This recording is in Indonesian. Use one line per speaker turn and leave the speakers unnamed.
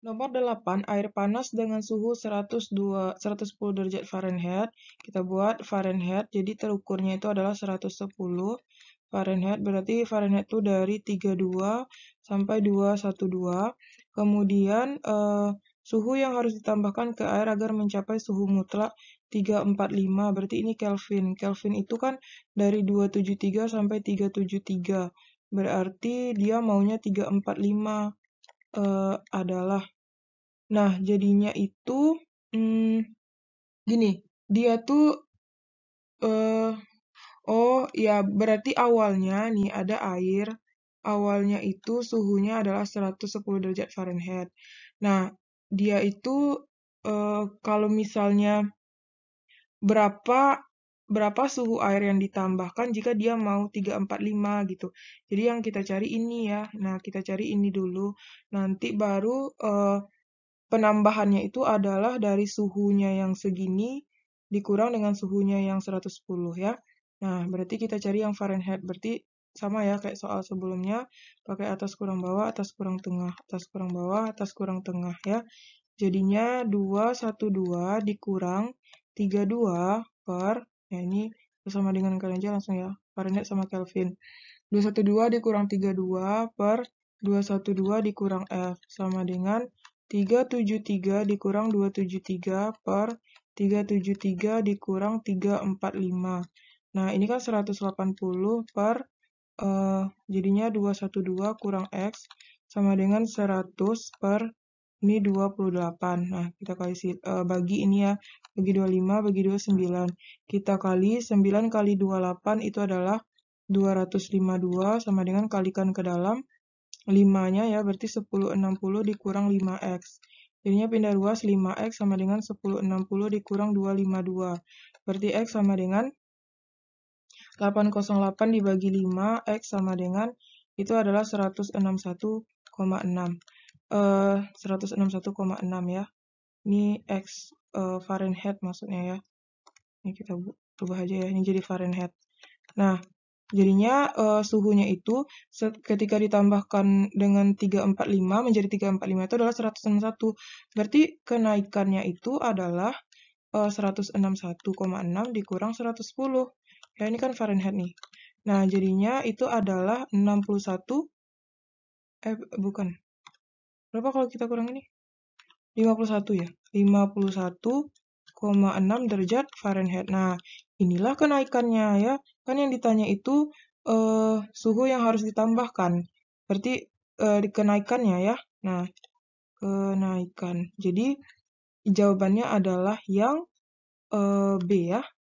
Nomor 8, air panas dengan suhu 102, 110 derajat Fahrenheit. Kita buat Fahrenheit, jadi terukurnya itu adalah 110 Fahrenheit. Berarti Fahrenheit itu dari 32 sampai 212. Kemudian eh, suhu yang harus ditambahkan ke air agar mencapai suhu mutlak 345. Berarti ini Kelvin. Kelvin itu kan dari 273 sampai 373. Berarti dia maunya 345 uh, adalah nah jadinya itu, hmm, gini, dia tuh, uh, oh ya berarti awalnya nih ada air, awalnya itu suhunya adalah 110 derajat Fahrenheit. Nah, dia itu, uh, kalau misalnya berapa berapa suhu air yang ditambahkan jika dia mau 345 gitu. Jadi yang kita cari ini ya. Nah, kita cari ini dulu. Nanti baru eh, penambahannya itu adalah dari suhunya yang segini dikurang dengan suhunya yang 110 ya. Nah, berarti kita cari yang Fahrenheit. Berarti sama ya kayak soal sebelumnya, pakai atas kurang bawah, atas kurang tengah, atas kurang bawah, atas kurang tengah ya. Jadinya 212 dikurang 32 per Ya, ini bersama dengan Karenja langsung ya Karenja sama Kelvin 212 dikurang 32 per 212 dikurang F sama dengan 373 dikurang 273 per 373 dikurang 345 nah ini kan 180 per uh, jadinya 212 kurang X sama dengan 100 per ini 28. Nah, kita kali uh, eh, bagi ini ya, bagi 25, bagi 29. Kita kali 9 kali 28 itu adalah 252 sama dengan kalikan ke dalam 5-nya ya, berarti 1060 dikurang 5x. Jadinya pindah ruas 5x sama dengan 1060 dikurang 252. Berarti x sama dengan 808 dibagi 5, x sama dengan itu adalah 161,6. Eh, uh, 161,6 ya. Ini X uh, Fahrenheit maksudnya ya. Ini kita ubah aja ya, ini jadi Fahrenheit. Nah, jadinya uh, suhunya itu ketika ditambahkan dengan 345 menjadi 345 itu adalah 161. Berarti kenaikannya itu adalah uh, 161,6 dikurang 110. Ya, ini kan Fahrenheit nih. Nah, jadinya itu adalah 61 eh bukan berapa kalau kita kurang ini? 51 ya. 51,6 derajat Fahrenheit. Nah, inilah kenaikannya ya. Kan yang ditanya itu uh, suhu yang harus ditambahkan. Berarti uh, kenaikannya ya. Nah, kenaikan. Jadi jawabannya adalah yang uh, B ya.